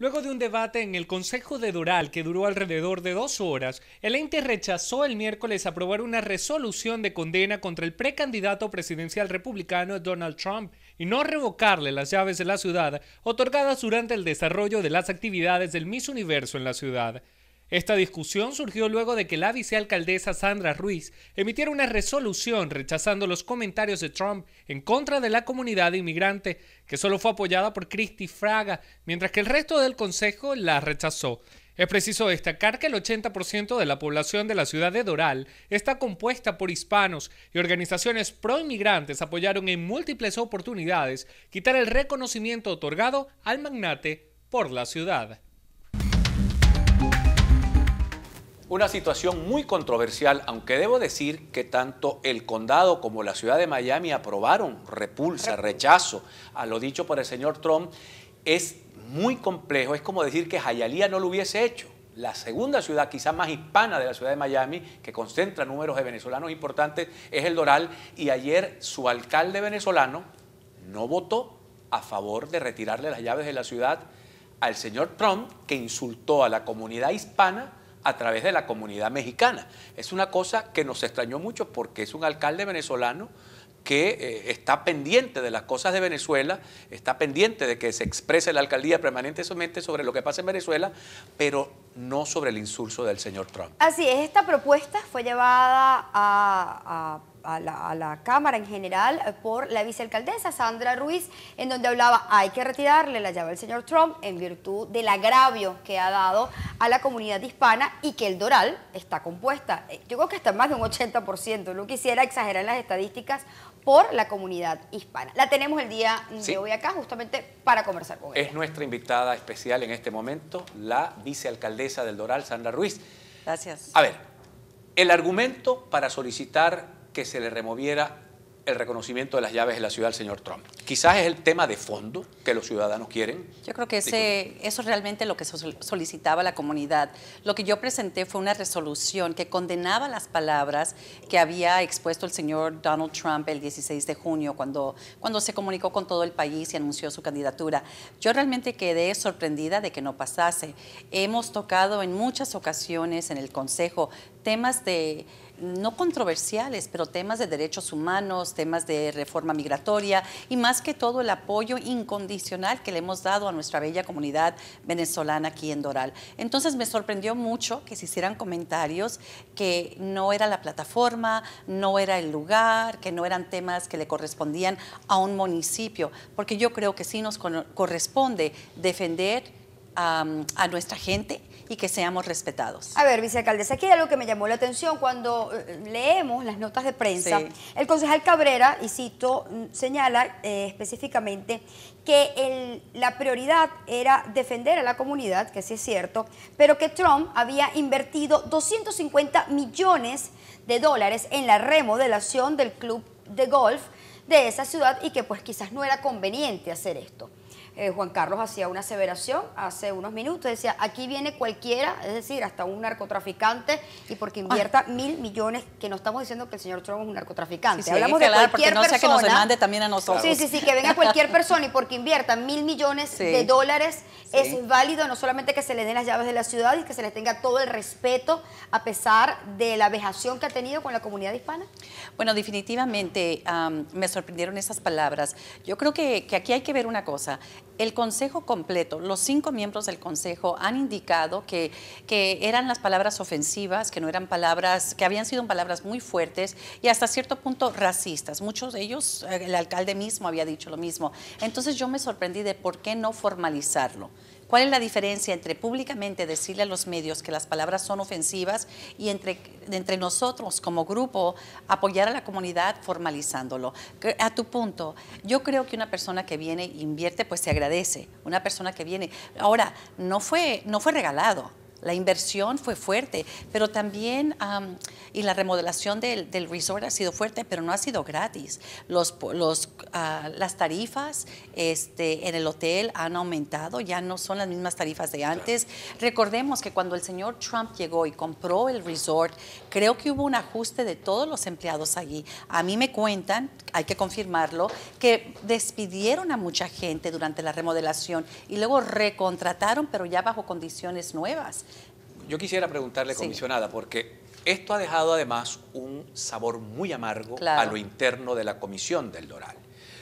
Luego de un debate en el Consejo de Doral que duró alrededor de dos horas, el ente rechazó el miércoles aprobar una resolución de condena contra el precandidato presidencial republicano Donald Trump y no revocarle las llaves de la ciudad otorgadas durante el desarrollo de las actividades del Miss Universo en la ciudad. Esta discusión surgió luego de que la vicealcaldesa Sandra Ruiz emitiera una resolución rechazando los comentarios de Trump en contra de la comunidad inmigrante, que solo fue apoyada por Christy Fraga, mientras que el resto del Consejo la rechazó. Es preciso destacar que el 80% de la población de la ciudad de Doral está compuesta por hispanos y organizaciones pro-inmigrantes apoyaron en múltiples oportunidades quitar el reconocimiento otorgado al magnate por la ciudad. Una situación muy controversial, aunque debo decir que tanto el condado como la ciudad de Miami aprobaron repulsa, rechazo a lo dicho por el señor Trump, es muy complejo. Es como decir que Jayalía no lo hubiese hecho la segunda ciudad quizá más hispana de la ciudad de Miami, que concentra números de venezolanos importantes, es el Doral, y ayer su alcalde venezolano no votó a favor de retirarle las llaves de la ciudad al señor Trump, que insultó a la comunidad hispana a través de la comunidad mexicana. Es una cosa que nos extrañó mucho porque es un alcalde venezolano que eh, está pendiente de las cosas de Venezuela, está pendiente de que se exprese la alcaldía permanentemente sobre lo que pasa en Venezuela, pero no sobre el insulso del señor Trump. Así es, esta propuesta fue llevada a a la, Cámara en general eh, por la vicealcaldesa Sandra Ruiz, en donde hablaba hay que retirarle la llave al señor Trump en virtud del agravio que ha dado a la comunidad hispana y que el Doral está compuesta, eh, yo creo que en más de un 80%, no quisiera exagerar en las estadísticas, por la comunidad hispana. La tenemos el día de hoy acá justamente para conversar con ella. Es nuestra invitada especial en este momento, la vicealcaldesa del Doral, Sandra Ruiz. Gracias. A ver, el argumento para solicitar que se le removiera el reconocimiento de las llaves de la ciudad al señor Trump. Quizás es el tema de fondo que los ciudadanos quieren. Yo creo que ese, eso es realmente lo que solicitaba la comunidad. Lo que yo presenté fue una resolución que condenaba las palabras que había expuesto el señor Donald Trump el 16 de junio cuando, cuando se comunicó con todo el país y anunció su candidatura. Yo realmente quedé sorprendida de que no pasase. Hemos tocado en muchas ocasiones en el Consejo temas de no controversiales, pero temas de derechos humanos, temas de reforma migratoria y más que todo el apoyo incondicional que le hemos dado a nuestra bella comunidad venezolana aquí en Doral. Entonces me sorprendió mucho que se hicieran comentarios que no era la plataforma, no era el lugar, que no eran temas que le correspondían a un municipio, porque yo creo que sí nos corresponde defender a, nuestra gente y que seamos respetados. A ver, vicealcaldesa, aquí hay algo que me llamó la atención cuando eh, leemos las notas de prensa. El concejal Cabrera, y cito, mm, señala eh, específicamente que la prioridad era defender a la comunidad, que sí es cierto, pero que Trump había invertido 250 millones de dólares en la remodelación del club de golf de esa ciudad y que pues quizás no era conveniente hacer esto. Eh, Juan Carlos hacía una aseveración hace unos minutos, decía, aquí viene cualquiera, es decir, hasta un narcotraficante, y porque ah. invierta mil millones, que no estamos diciendo que el señor Trump es un narcotraficante, hablamos de cualquier porque no que nos demande también a nosotros. Sí, sí, sí, que venga cualquier persona y porque invierta mil millones de dólares, es válido no solamente que se le den las llaves de la ciudad y que se les tenga todo el respeto a pesar de la vejación que ha tenido con la comunidad hispana. Bueno, definitivamente me sorprendieron esas palabras. Yo creo que, que aquí hay que ver una cosa el Consejo completo, los cinco miembros del Consejo han indicado que, que eran las palabras ofensivas, que no eran palabras, que habían sido palabras muy fuertes y hasta cierto punto racistas. Muchos de ellos, eh, el alcalde mismo había dicho lo mismo. Entonces yo me sorprendí de por qué no formalizarlo. ¿Cuál es la diferencia entre públicamente decirle a los medios que las palabras son ofensivas y entre, entre nosotros como grupo apoyar a la comunidad formalizándolo? A tu punto, yo creo que una persona que viene invierte, pues se agradece. Una persona que viene. Ahora, no fue, no fue regalado. La inversión fue fuerte, pero también, y la remodelación del, resort ha sido fuerte, pero no ha sido gratis. Ah, las tarifas este, en el hotel han aumentado, ya no son las mismas tarifas de antes. Recordemos que cuando el señor Trump llegó y compró el resort, creo que hubo un ajuste de todos los empleados allí. A mí me cuentan, hay que confirmarlo, que despidieron a mucha gente durante la remodelación y luego recontrataron, pero ya bajo condiciones nuevas yo quisiera preguntarle, comisionada, porque esto ha dejado además un sabor muy amargo a lo interno de la comisión del Doral.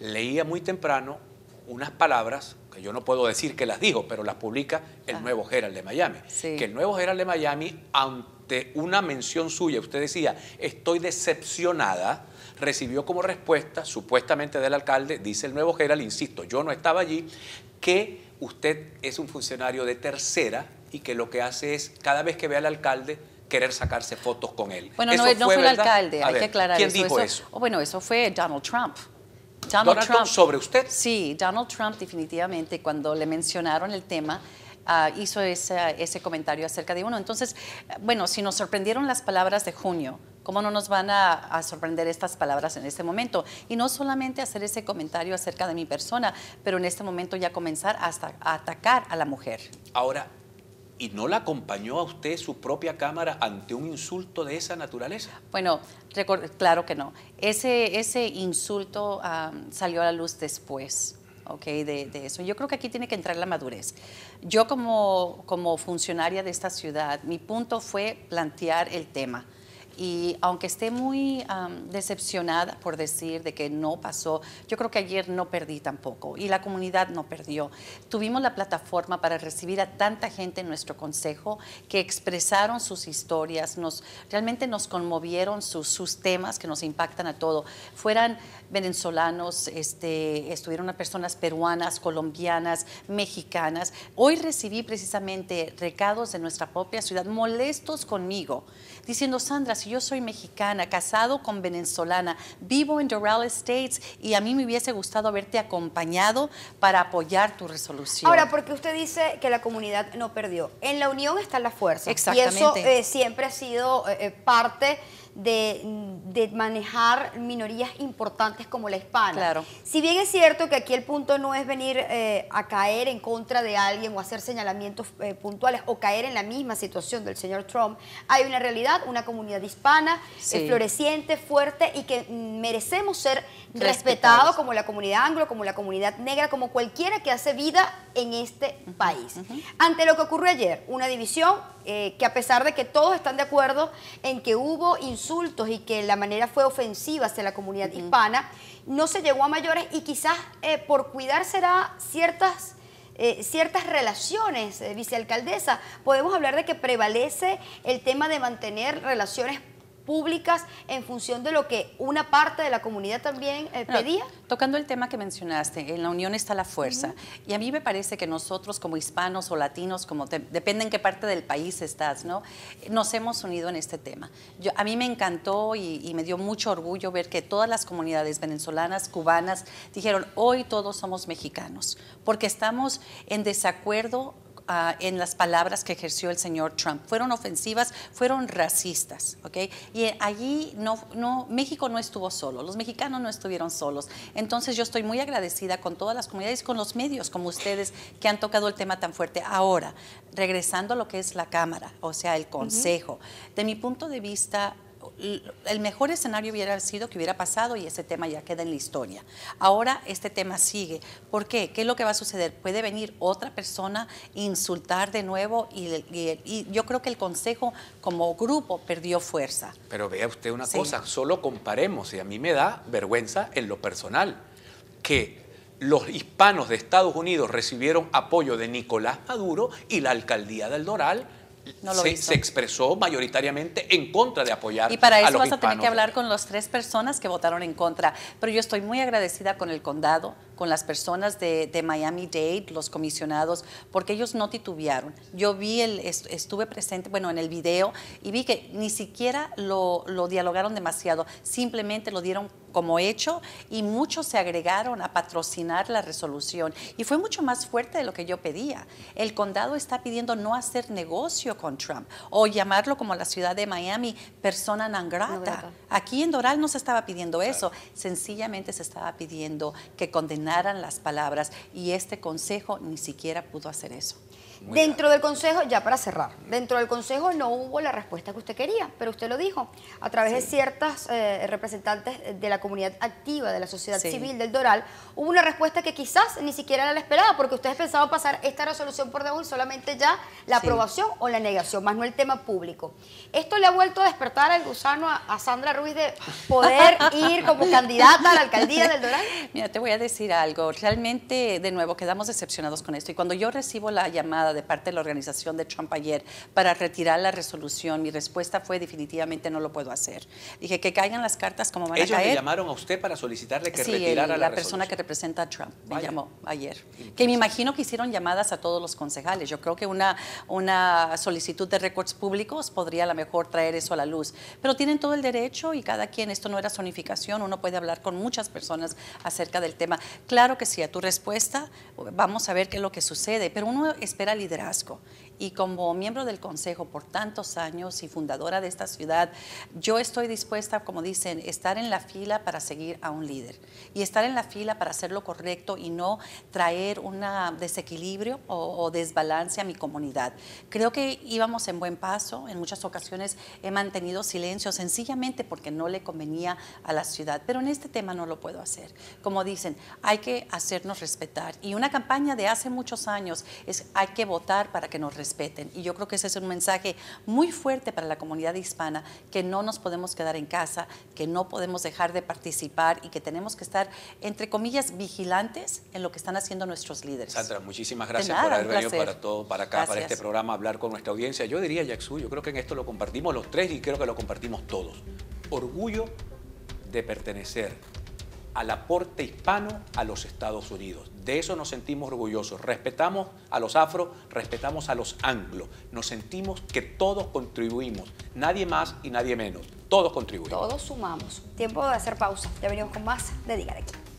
Leía muy temprano unas palabras que yo no puedo decir que las dijo, pero las publica el nuevo Herald de Miami. Que el nuevo Herald de Miami, ante una mención suya, usted decía, estoy decepcionada, recibió como respuesta, supuestamente del alcalde, dice el nuevo Herald, insisto, yo no estaba allí, que usted es un funcionario de tercera y que lo que hace es, cada vez que ve al alcalde, querer sacarse fotos con él. Bueno, no, fue, el alcalde, hay que aclarar eso. ¿Quién dijo eso? Oh, bueno, eso fue Donald Trump. Donald, Trump, sobre usted. Sí, Donald Trump definitivamente cuando le mencionaron el tema ah, hizo ese, comentario acerca de uno. Entonces, bueno, si nos sorprendieron las palabras de junio, ¿Cómo no nos van a, a, sorprender estas palabras en este momento? Y no solamente hacer ese comentario acerca de mi persona, pero en este momento ya comenzar hasta a atacar a la mujer. Ahora, y no la acompañó a usted su propia cámara ante un insulto de esa naturaleza? Bueno, claro que no. Ese, ese insulto salió a la luz después. Okay, de, de, eso. Yo creo que aquí tiene que entrar la madurez. Yo como, como funcionaria de esta ciudad, mi punto fue plantear el tema y aunque esté muy decepcionada por decir de que no pasó, yo creo que ayer no perdí tampoco y la comunidad no perdió. Tuvimos la plataforma para recibir a tanta gente en nuestro consejo que expresaron sus historias, nos, realmente nos conmovieron sus, sus temas que nos impactan a todo. Fueran venezolanos, este, estuvieron personas peruanas, colombianas, mexicanas. Hoy recibí precisamente recados de nuestra propia ciudad molestos conmigo, diciendo, Sandra, si yo soy mexicana, casado con venezolana, vivo en Doral Estates y a mí me hubiese gustado haberte acompañado para apoyar tu resolución. Ahora, porque usted dice que la comunidad no perdió. En la unión está la fuerza. Exactamente. Y eso eh, siempre ha sido eh, eh, parte de, manejar minorías importantes como la hispana. Si bien es cierto que aquí el punto no es venir eh, a caer en contra de alguien o hacer señalamientos eh, puntuales o caer en la misma situación del señor Trump, hay una realidad, una comunidad hispana eh, floreciente, fuerte y que mm, merecemos ser respetados. como la comunidad anglo, como la comunidad negra, como cualquiera que hace vida en este país. Ante lo que ocurrió ayer, una división que a pesar de que todos están de acuerdo en que hubo insultos, insultos y que la manera fue ofensiva hacia la comunidad hispana, no se llegó a mayores y quizás eh, por cuidar será ciertas... Eh, ciertas relaciones, eh, vicealcaldesa, podemos hablar de que prevalece el tema de mantener relaciones públicas en función de lo que una parte de la comunidad también eh, pedía? tocando el tema que mencionaste, en la unión está la fuerza. Y a mí me parece que nosotros como hispanos o latinos, como depende en qué parte del país estás, ¿no? Nos hemos unido en este tema. a mí me encantó y me dio mucho orgullo ver que todas las comunidades venezolanas, cubanas, dijeron, hoy todos somos mexicanos, porque estamos en desacuerdo Ah, en las palabras que ejerció el señor Trump. Fueron ofensivas, fueron racistas, ¿ok? Y allí no, no, México no estuvo solo, los mexicanos no estuvieron solos. Entonces yo estoy muy agradecida con todas las comunidades, con los medios como ustedes que han tocado el tema tan fuerte. Ahora, regresando a lo que es la Cámara, o sea, el Consejo, de mi punto de vista, el mejor escenario hubiera sido que hubiera pasado y ese tema ya queda en la historia. Ahora este tema sigue. ¿Por qué? ¿Qué es lo que va a suceder? Puede venir otra persona, insultar de nuevo y, yo creo que el Consejo como grupo perdió fuerza. Pero vea usted una cosa, solo comparemos y a mí me da vergüenza en lo personal que los hispanos de Estados Unidos recibieron apoyo de Nicolás Maduro y la alcaldía del Doral se, expresó mayoritariamente en contra de apoyar. Y para eso vas a tener que hablar con las tres personas que votaron en contra. Pero yo estoy muy agradecida con el condado, con las personas de, Miami-Dade, los comisionados, porque ellos no titubearon. Yo vi, el, estuve presente, bueno, en el video y vi que ni siquiera lo, lo dialogaron demasiado, simplemente lo dieron como hecho y muchos se agregaron a patrocinar la resolución y fue mucho más fuerte de lo que yo pedía. El condado está pidiendo no hacer negocio con Trump o llamarlo como la ciudad de Miami persona non grata. Aquí en Doral no se estaba pidiendo eso, sencillamente se estaba pidiendo que condenaran las palabras y este consejo ni siquiera pudo hacer eso dentro del Consejo, ya para cerrar, dentro del Consejo no hubo la respuesta que usted quería, pero usted lo dijo, a través de ciertas eh, representantes de la comunidad activa, de la sociedad civil del Doral, hubo una respuesta que quizás ni siquiera era la esperada, porque ustedes pensaban pasar esta resolución por debajo solamente ya la aprobación o la negación, más no el tema público. Esto le ha vuelto a despertar al gusano a, a Sandra Ruiz de poder ir como candidata a la alcaldía del Doral. Mira, te voy a decir algo, realmente de nuevo quedamos decepcionados con esto y cuando yo recibo la llamada de parte de la organización de Trump ayer para retirar la resolución, mi respuesta fue definitivamente no lo puedo hacer. Dije que caigan las cartas como van a caer. Ellos llamaron a usted para solicitarle que sí, retirara la, la persona que representa a Trump me llamó ayer. Que me imagino que hicieron llamadas a todos los concejales. Yo creo que una, una solicitud de récords públicos podría a lo mejor traer eso a la luz. Pero tienen todo el derecho y cada quien, esto no era zonificación, uno puede hablar con muchas personas acerca del tema. Claro que sí, a tu respuesta vamos a ver qué es lo que sucede, pero uno espera liderazgo y como miembro del Consejo por tantos años y fundadora de esta ciudad, yo estoy dispuesta, como dicen, estar en la fila para seguir a un líder y estar en la fila para hacer lo correcto y no traer un desequilibrio o, o desbalance a mi comunidad. Creo que íbamos en buen paso, en muchas ocasiones he mantenido silencio sencillamente porque no le convenía a la ciudad, pero en este tema no lo puedo hacer. Como dicen, hay que hacernos respetar y una campaña de hace muchos años es hay que votar para que nos respeten y yo creo que ese es un mensaje muy fuerte para la comunidad hispana, que no nos podemos quedar en casa, que no podemos dejar de participar y que tenemos que estar, entre comillas, vigilantes en lo que están haciendo nuestros líderes. Sandra, muchísimas gracias por haber venido para todo, para acá, para este programa, hablar con nuestra audiencia. Yo diría, Jackson, yo creo que en esto lo compartimos los tres y creo que lo compartimos todos. Orgullo de pertenecer al aporte hispano a los Estados Unidos. De eso nos sentimos orgullosos. Respetamos a los afro, respetamos a los anglos. Nos sentimos que todos contribuimos, nadie más y nadie menos. Todos contribuimos. Todos sumamos. Tiempo de hacer pausa. Ya venimos con más de aquí.